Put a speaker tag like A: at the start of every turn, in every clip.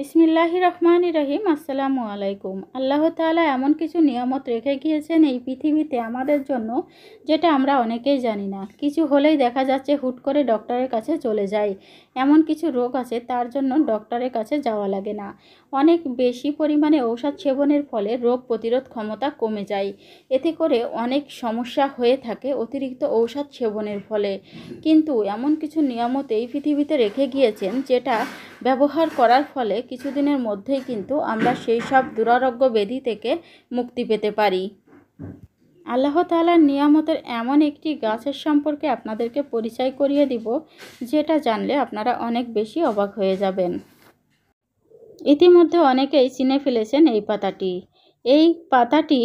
A: বিসমিল্লাহ রহমান রহিম আসসালামু আলাইকুম আল্লাহ তালা এমন কিছু নিয়ামত রেখে গিয়েছেন এই পৃথিবীতে আমাদের জন্য যেটা আমরা অনেকেই জানি না কিছু হলেই দেখা যাচ্ছে হুট করে ডক্টরের কাছে চলে যায় এমন কিছু রোগ আছে তার জন্য ডক্টরের কাছে যাওয়া লাগে না অনেক বেশি পরিমাণে ঔষধ সেবনের ফলে রোগ প্রতিরোধ ক্ষমতা কমে যায় এতে করে অনেক সমস্যা হয়ে থাকে অতিরিক্ত ঔষধ সেবনের ফলে কিন্তু এমন কিছু নিয়ামত এই পৃথিবীতে রেখে গিয়েছেন যেটা ব্যবহার করার ফলে কিছুদিনের মধ্যেই কিন্তু আমরা সেই সব দুরারোগ্য ব্যাধি থেকে মুক্তি পেতে পারি আল্লাহ তালার নিয়ামতের এমন একটি গাছের সম্পর্কে আপনাদেরকে পরিচয় করিয়ে দিব যেটা জানলে আপনারা অনেক বেশি অবাক হয়ে যাবেন ইতিমধ্যে অনেকেই চিনে ফেলেছেন এই পাতাটি এই পাতাটি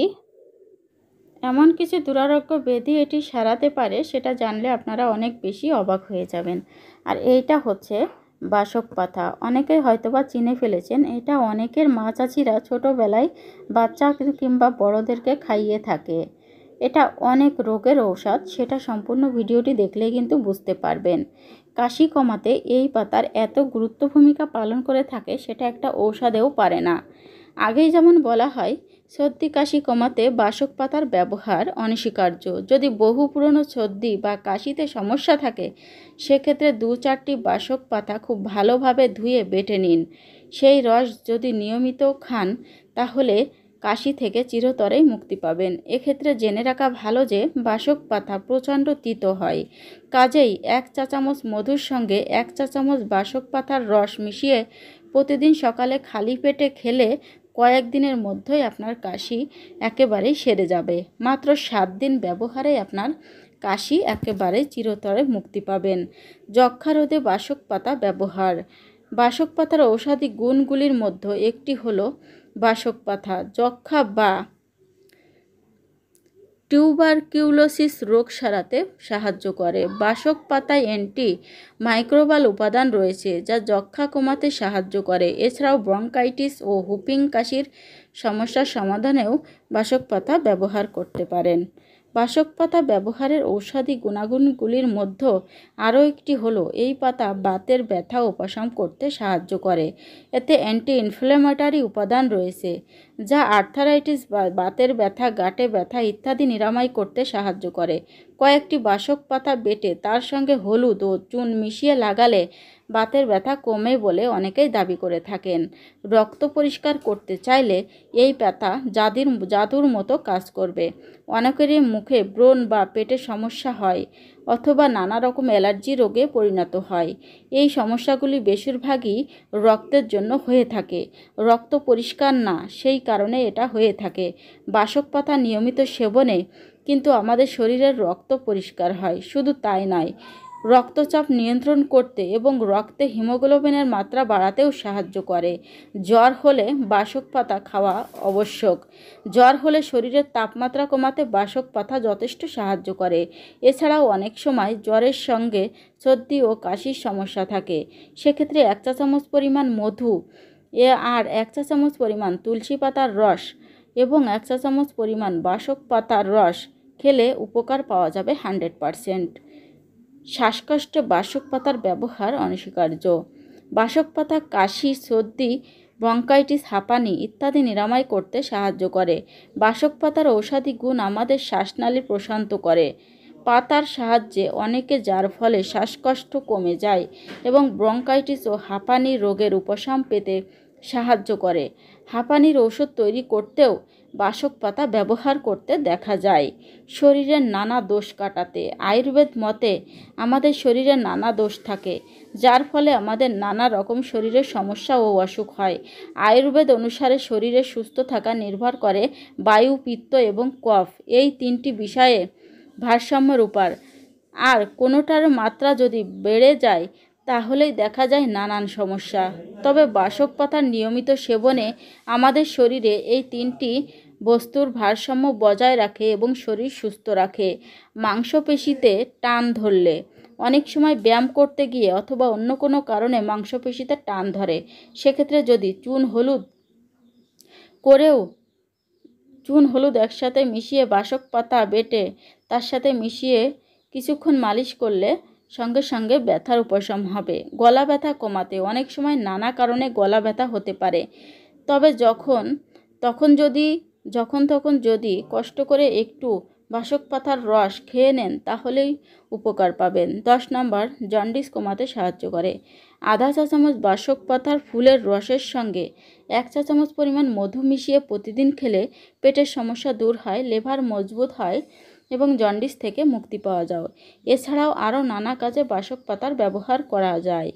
A: এমন কিছু দুরারোগ্য ব্যাধি এটি সারাতে পারে সেটা জানলে আপনারা অনেক বেশি অবাক হয়ে যাবেন আর এইটা হচ্ছে বাসক পাতা অনেকেই হয়তোবা চিনে ফেলেছেন এটা অনেকের মা চাচিরা ছোটোবেলায় বাচ্চা কিংবা বড়দেরকে খাইয়ে থাকে এটা অনেক রোগের ঔষধ সেটা সম্পূর্ণ ভিডিওটি দেখলে কিন্তু বুঝতে পারবেন কাশি কমাতে এই পাতার এত গুরুত্ব ভূমিকা পালন করে থাকে সেটা একটা ঔষধেও পারে না আগেই যেমন বলা হয় সর্দি কাশি কমাতে বাসক পাতার ব্যবহার অনস্বীকার্য যদি বহু পুরনো সর্দি বা কাশিতে সমস্যা থাকে সেক্ষেত্রে দু চারটি বাসক পাতা খুব ভালোভাবে ধুয়ে বেটে নিন সেই রস যদি নিয়মিত খান তাহলে কাশি থেকে চিরতরেই মুক্তি পাবেন এক্ষেত্রে জেনে রাখা ভালো যে বাসক পাতা প্রচণ্ড তিত হয় কাজেই এক চা চামচ মধুর সঙ্গে এক চা চামচ বাসক পাতার রস মিশিয়ে প্রতিদিন সকালে খালি পেটে খেলে কয়েকদিনের মধ্যেই আপনার কাশি একেবারেই সেরে যাবে মাত্র সাত দিন ব্যবহারে আপনার কাশি একেবারে চিরতরে মুক্তি পাবেন যক্ষা রোধে বাসক পাতা ব্যবহার বাসক পাতার ঔষধি গুণগুলির মধ্যে একটি হলো বাসক পাতা যক্ষা বা টিউবারকিউলোসিস রোগ সারাতে সাহায্য করে বাসক পাতায় অ্যান্টি মাইক্রোবাল উপাদান রয়েছে যা যক্ষা কমাতে সাহায্য করে এছাড়াও ব্রঙ্কাইটিস ও হুপিং কাশির সমস্যার সমাধানেও বাসক পাতা ব্যবহার করতে পারেন বাসক পাতা ব্যবহারের ঔষধি গুণাগুণগুলির মধ্যে আরও একটি হলো এই পাতা বাতের ব্যথা উপশম করতে সাহায্য করে এতে অ্যান্টি ইনফ্লেমেটারি উপাদান রয়েছে যা আর্থারাইটিস বা বাতের ব্যথা গাটে ব্যথা ইত্যাদি নিরাময় করতে সাহায্য করে কয়েকটি বাসক পাতা বেটে তার সঙ্গে হলুদ ও চুন মিশিয়ে লাগালে বাতের ব্যথা কমে বলে অনেকেই দাবি করে থাকেন রক্ত পরিষ্কার করতে চাইলে এই ব্যথা জাদির জাদুর মতো কাজ করবে অনেকেরই মুখে ব্রণ বা পেটে সমস্যা হয় অথবা নানা রকম অ্যালার্জি রোগে পরিণত হয় এই সমস্যাগুলি বেশিরভাগই রক্তের জন্য হয়ে থাকে রক্ত পরিষ্কার না সেই কারণে এটা হয়ে থাকে বাসক পাতা নিয়মিত সেবনে কিন্তু আমাদের শরীরের রক্ত পরিষ্কার হয় শুধু তাই নয় রক্তচাপ নিয়ন্ত্রণ করতে এবং রক্তে হিমোগ্লোবিনের মাত্রা বাড়াতেও সাহায্য করে জ্বর হলে বাসক পাতা খাওয়া আবশ্যক জ্বর হলে শরীরের তাপমাত্রা কমাতে বাসক পাতা যথেষ্ট সাহায্য করে এছাড়াও অনেক সময় জ্বরের সঙ্গে সর্দি ও কাশির সমস্যা থাকে সেক্ষেত্রে এক চা চামচ পরিমাণ মধু এ আর এক চা চামচ পরিমাণ তুলসী পাতার রস এবং এক চা চামচ পরিমাণ বাসক পাতার রস খেলে উপকার পাওয়া যাবে হান্ড্রেড পারসেন্ট শ্বাসকষ্ট বাসক পাতার ব্যবহার অনস্বীকার্য বাসক পাতা কাশি সর্দি ব্রঙ্কাইটিস হাঁপানি ইত্যাদি নিরাময় করতে সাহায্য করে বাসক পাতার ঔষধি গুণ আমাদের শ্বাসনালী প্রশান্ত করে পাতার সাহায্যে অনেকে যার ফলে শ্বাসকষ্ট কমে যায় এবং ব্রঙ্কাইটিস ও হাঁপানি রোগের উপশম পেতে সাহায্য করে হাঁপানির ওষুধ তৈরি করতেও বাসক পাতা ব্যবহার করতে দেখা যায় শরীরের নানা দোষ কাটাতে আয়ুর্বেদ মতে আমাদের শরীরে নানা দোষ থাকে যার ফলে আমাদের নানা রকম শরীরের সমস্যা ও অসুখ হয় আয়ুর্বেদ অনুসারে শরীরে সুস্থ থাকা নির্ভর করে বায়ু পিত্ত এবং কফ এই তিনটি বিষয়ে ভারসাম্যের উপর আর কোনোটার মাত্রা যদি বেড়ে যায় তাহলেই দেখা যায় নানান সমস্যা তবে বাসক পাতার নিয়মিত সেবনে আমাদের শরীরে এই তিনটি বস্তুর ভারসাম্য বজায় রাখে এবং শরীর সুস্থ রাখে মাংসপেশিতে টান ধরলে অনেক সময় ব্যায়াম করতে গিয়ে অথবা অন্য কোনো কারণে মাংসপেশিতে টান ধরে সেক্ষেত্রে যদি চুন হলুদ করেও চুন হলুদ একসাথে মিশিয়ে বাসক পাতা বেটে তার সাথে মিশিয়ে কিছুক্ষণ মালিশ করলে সঙ্গে সঙ্গে ব্যথার উপশম হবে গলা ব্যথা কমাতে অনেক সময় নানা কারণে গলা ব্যথা হতে পারে তবে যখন তখন যদি যখন তখন যদি কষ্ট করে একটু বাসক পাতার রস খেয়ে নেন তাহলেই উপকার পাবেন দশ নম্বর জন্ডিস কমাতে সাহায্য করে আধা চা চামচ বাসক পাতার ফুলের রসের সঙ্গে এক চা চামচ পরিমাণ মধু মিশিয়ে প্রতিদিন খেলে পেটের সমস্যা দূর হয় লেভার মজবুত হয় এবং জন্ডিস থেকে মুক্তি পাওয়া যাও এছাড়াও আরও নানা কাজে বাসক পাতার ব্যবহার করা যায়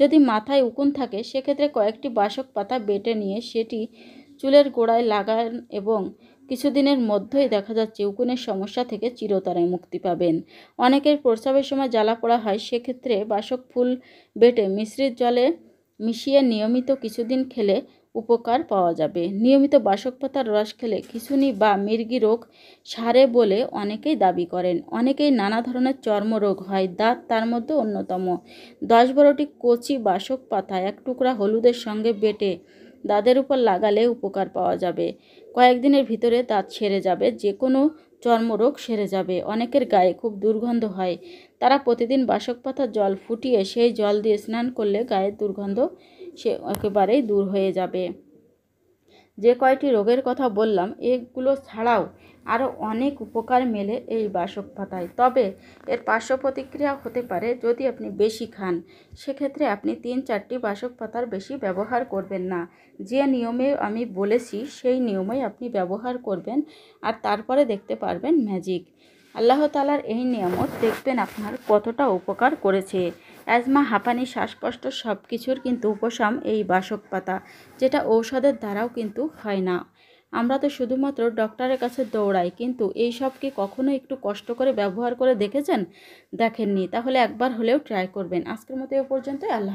A: যদি মাথায় উকুন থাকে সেক্ষেত্রে কয়েকটি বাসক পাতা বেটে নিয়ে সেটি চুলের গোড়ায় লাগান এবং কিছুদিনের মধ্যেই দেখা যাচ্ছে উকুনের সমস্যা থেকে চিরতরে মুক্তি পাবেন অনেকের প্রস্রাবের সময় জ্বালা পড়া হয় সেক্ষেত্রে বাসক ফুল বেটে মিশ্রিত জলে মিশিয়ে নিয়মিত কিছুদিন খেলে উপকার পাওয়া যাবে নিয়মিত বাসক পাতার রস খেলে খিচুনি বা মির্গি রোগ সারে বলে অনেকেই দাবি করেন অনেকেই নানা ধরনের চর্মরোগ হয় দাঁত তার মধ্যে অন্যতম দশ বারোটি কচি বাসক পাতা এক টুকরা হলুদের সঙ্গে বেটে দাঁতের উপর লাগালে উপকার পাওয়া যাবে কয়েকদিনের ভিতরে দাঁত সেরে যাবে যে কোনো চর্মরোগ সেরে যাবে অনেকের গায়ে খুব দুর্গন্ধ হয় তারা প্রতিদিন বাসক পাতা জল ফুটিয়ে সেই জল দিয়ে স্নান করলে গায়ের দুর্গন্ধ সে একেবারেই দূর হয়ে যাবে যে কয়টি রোগের কথা বললাম এগুলো ছাড়াও আরও অনেক উপকার মেলে এই বাসক পাতায় তবে এর পার্শ্ব প্রতিক্রিয়া হতে পারে যদি আপনি বেশি খান সেক্ষেত্রে আপনি তিন চারটি বাসক পাতার বেশি ব্যবহার করবেন না যে নিয়মে আমি বলেছি সেই নিয়মেই আপনি ব্যবহার করবেন আর তারপরে দেখতে পারবেন ম্যাজিক আল্লাহ এই নিয়ামত দেখবেন আপনার কতটা উপকার করেছে অ্যাজমা হাঁপানি শ্বাসকষ্ট সব কিছুর কিন্তু উপশম এই বাসক পাতা যেটা ঔষধের দ্বারাও কিন্তু হয় না আমরা তো শুধুমাত্র ডক্টরের কাছে দৌড়াই কিন্তু এই সব কি কখনো একটু কষ্ট করে ব্যবহার করে দেখেছেন দেখেননি তাহলে একবার হলেও ট্রাই করবেন আজকের মতো এ পর্যন্ত আল্লাহ